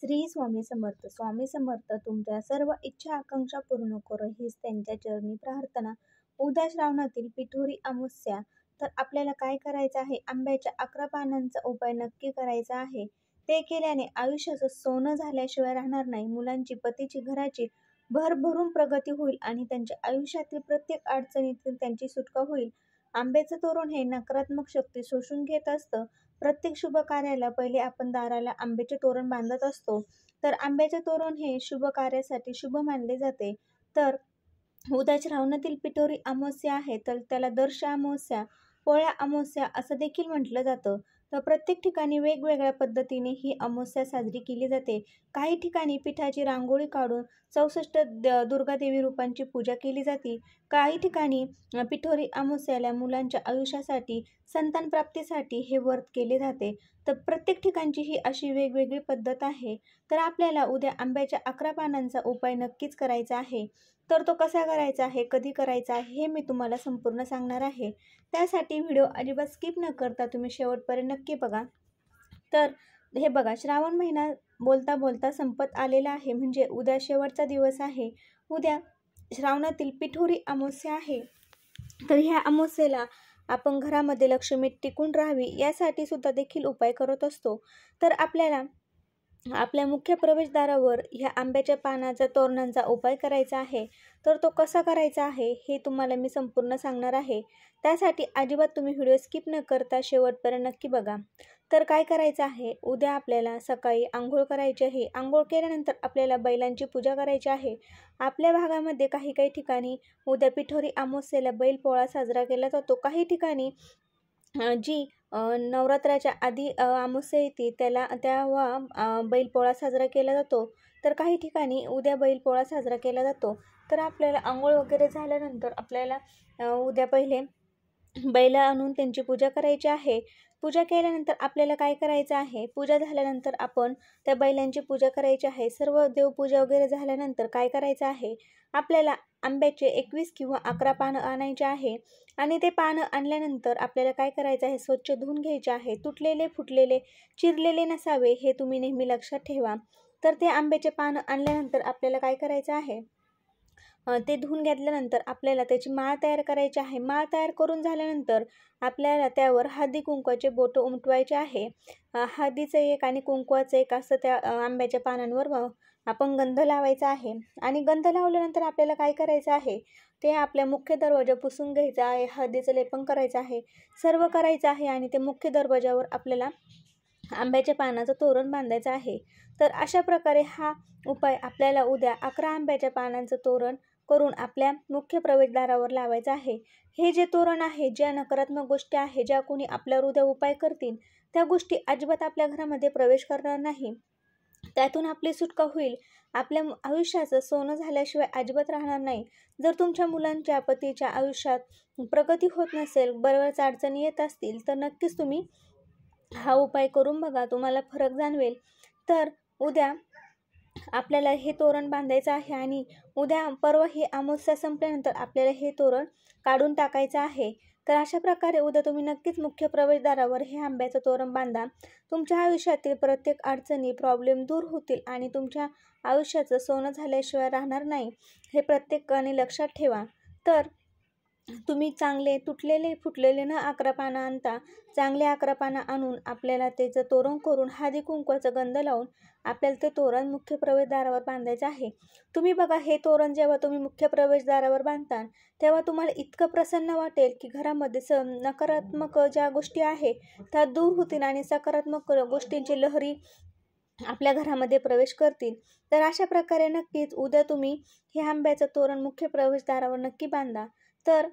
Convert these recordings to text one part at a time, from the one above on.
श्री स्वामी समर्थ स्वामी समर्थ तुमच्या सर्व इच्छा आकांक्षा पूर्ण करो हीच त्यांच्या चरणी प्रार्थना उद्या श्रावणातील पिठोरी अमुस्या तर आपल्याला काय करायचं आहे आंब्याच्या अकरा पानांचा उपाय नक्की करायचा आहे ते केल्याने आयुष्याचं सोनं झाल्याशिवाय राहणार नाही मुलांची पतीची घराची भरभरून प्रगती होईल आणि त्यांच्या आयुष्यातील प्रत्येक अडचणीतून त्यांची सुटका होईल आंब्याचं तोरण हे नकारात्मक शक्ती शोषून घेत असतं प्रत्येक शुभ कार्याला पहिले आपण दाराला आंब्याचे तोरण बांधत असतो तर आंब्याचे तोरण हे शुभ कार्यासाठी शुभ मानले जाते तर उद्या श्रावणातील पिठोरी अमावस्या आहे तर त्याला दर्श अमावस्या पोळ्या अमावस्या असं देखील म्हटलं जातं तर प्रत्येक ठिकाणी वेगवेगळ्या पद्धतीने ही अमावस्या साजरी केली जाते काही ठिकाणी पिठाची रांगोळी काढून चौसष्ट द दुर्गादेवी रूपांची पूजा केली जाते काही ठिकाणी पिठोरी अमावस्याला मुलांच्या आयुष्यासाठी संतान प्राप्तीसाठी हे व्रत केले जाते तर प्रत्येक ठिकाणची ही अशी वेगवेगळी पद्धत आहे तर आपल्याला उद्या आंब्याच्या अकरा पानांचा उपाय नक्कीच करायचा आहे तर तो कसा करायचा आहे कधी करायचा आहे हे मी तुम्हाला संपूर्ण सांगणार आहे त्यासाठी व्हिडिओ अजिबात स्किप न करता तुम्ही शेवटपर्यंत नक्की बघा तर हे बघा श्रावण महिना बोलता बोलता संपत आलेला आहे म्हणजे उद्या शेवटचा दिवस आहे उद्या श्रावणातील पिठोरी अमावस्या आहे तर ह्या अमावस्येला आपण घरामध्ये लक्ष्मी टिकून राहावी यासाठी सुद्धा देखील उपाय करत असतो तर आपल्याला आपल्या मुख्य प्रवेशद्वारावर ह्या आंब्याच्या पानाचा तोरणांचा उपाय करायचा आहे तर तो कसा करायचा आहे हे तुम्हाला मी संपूर्ण सांगणार आहे त्यासाठी अजिबात तुम्ही व्हिडिओ स्किप न करता शेवटपर्यंत नक्की बघा तर काय करायचं आहे उद्या आपल्याला सकाळी आंघोळ करायची आहे आंघोळ केल्यानंतर आपल्याला बैलांची पूजा करायची आहे आपल्या भागामध्ये काही काही ठिकाणी उद्या पिठोरी अमावस्येला बैल पोळा साजरा केला जातो काही ठिकाणी जी नवरात्राच्या आधी अमावस्या येते त्याला तेव्हा बैलपोळा साजरा केला जातो तर काही ठिकाणी उद्या बैलपोळा साजरा केला जातो तर आपल्याला आंघोळ वगैरे झाल्यानंतर आपल्याला उद्या पहिले बैला आणून त्यांची पूजा करायची आहे पूजा केल्यानंतर आपल्याला काय करायचं आहे पूजा झाल्यानंतर आपण त्या बैलांची पूजा करायची आहे सर्व देवपूजा वगैरे झाल्यानंतर काय करायचं आहे आपल्याला आंब्याचे एकवीस किंवा अकरा पानं आणायचे आहे आणि ते पानं आणल्यानंतर आपल्याला काय करायचं आहे स्वच्छ धुवून घ्यायचे आहे तुटलेले फुटलेले चिरलेले नसावे हे तुम्ही नेहमी लक्षात ठेवा तर ते आंब्याचे पानं आणल्यानंतर आपल्याला काय करायचं आहे ते धुवून घेतल्यानंतर आपल्याला त्याची माळ तयार करायची आहे माळ तयार करून झाल्यानंतर आपल्याला त्यावर हळदी कुंकवाचे बोटं उमटवायचे आहे हळदीचं एक आणि कुंकवाचं एक असं त्या आंब्याच्या पानांवर आपण गंध लावायचा आहे आणि गंध लावल्यानंतर आपल्याला काय करायचं आहे ते आपल्या मुख्य दरवाजा पुसून घ्यायचा आहे हळदीचं लेपन करायचं आहे सर्व करायचं आहे आणि ते मुख्य दरवाजावर आपल्याला आंब्याच्या पानाचं तोरण बांधायचं आहे तर अशा प्रकारे हा उपाय आपल्याला उद्या अकरा आंब्याच्या पानांचं तोरण करून आपल्या मुख्य प्रवेशद्वारावर लावायचं आहे हे जे तोरण आहे ज्या नकारात्मक गोष्टी आहे ज्या कोणी आपल्यावर उद्या उपाय करतील त्या गोष्टी अजिबात आपल्या घरामध्ये प्रवेश करणार नाही त्यातून आपली सुटका होईल आपल्या आयुष्याचं सोनं झाल्याशिवाय अजिबात राहणार नाही जर तुमच्या मुलांच्या पतीच्या आयुष्यात प्रगती होत नसेल बरोबरच अडचणी येत असतील तर नक्कीच तुम्ही हा उपाय करून बघा तुम्हाला फरक जाणवेल तर उद्या आपल्याला हे तोरण बांधायचं आहे आणि उद्या परवा हे अमावस्या संपल्यानंतर आपल्याला हे तोरण काढून टाकायचं आहे तर अशा प्रकारे उद्या तुम्ही नक्कीच मुख्य प्रवेशद्वारावर हे आंब्याचं तोरण बांधा तुमच्या आयुष्यातील प्रत्येक अडचणी प्रॉब्लेम दूर होतील आणि तुमच्या आयुष्याचं सोनं झाल्याशिवाय राहणार नाही हे प्रत्येकाने लक्षात ठेवा तर तुम्ही चांगले तुटलेले फुटलेले न अकरा पानं आणता चांगले अकरा पानं आणून आपल्याला त्याचं तोरण करून हादी कुंकवाचा गंध लावून आपल्याला ते तोरण मुख्य प्रवेशद्वारावर बांधायचं आहे तुम्ही बघा हे तोरण जेव्हा तुम्ही मुख्य प्रवेशद्वारावर बांधता तेव्हा तुम्हाला इतकं प्रसन्न वाटेल की घरामध्ये स नकारात्मक ज्या गोष्टी आहे त्या दूर होतील आणि सकारात्मक गोष्टींची लहरी आपल्या घरामध्ये प्रवेश करतील तर अशा प्रकारे नक्कीच उद्या तुम्ही हे आंब्याचं तोरण मुख्य प्रवेशद्वारावर नक्की बांधा तर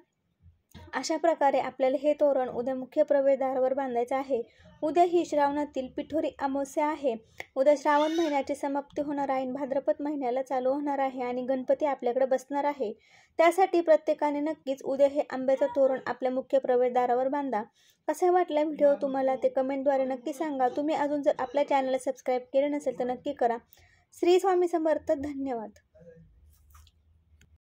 अशा प्रकारे आपल्याला हे तोरण उद्या मुख्य प्रवेशद्वारावर बांधायचं आहे उद्या ही श्रावणातील पिठोरी अमावस्या आहे उद्या श्रावण महिन्याची समाप्ती होणार आहे भाद्रपद महिन्याला चालू होणार आहे आणि गणपती आपल्याकडे बसणार आहे त्यासाठी प्रत्येकाने नक्कीच उद्या हे आंब्याचं तोरण आपल्या मुख्य प्रवेशद्वारावर बांधा कसं वाटला व्हिडिओ तुम्हाला ते कमेंटद्वारे नक्की सांगा तुम्ही अजून जर आपल्या चॅनलला सबस्क्राईब केले नसेल तर नक्की करा श्री स्वामी समर्थ धन्यवाद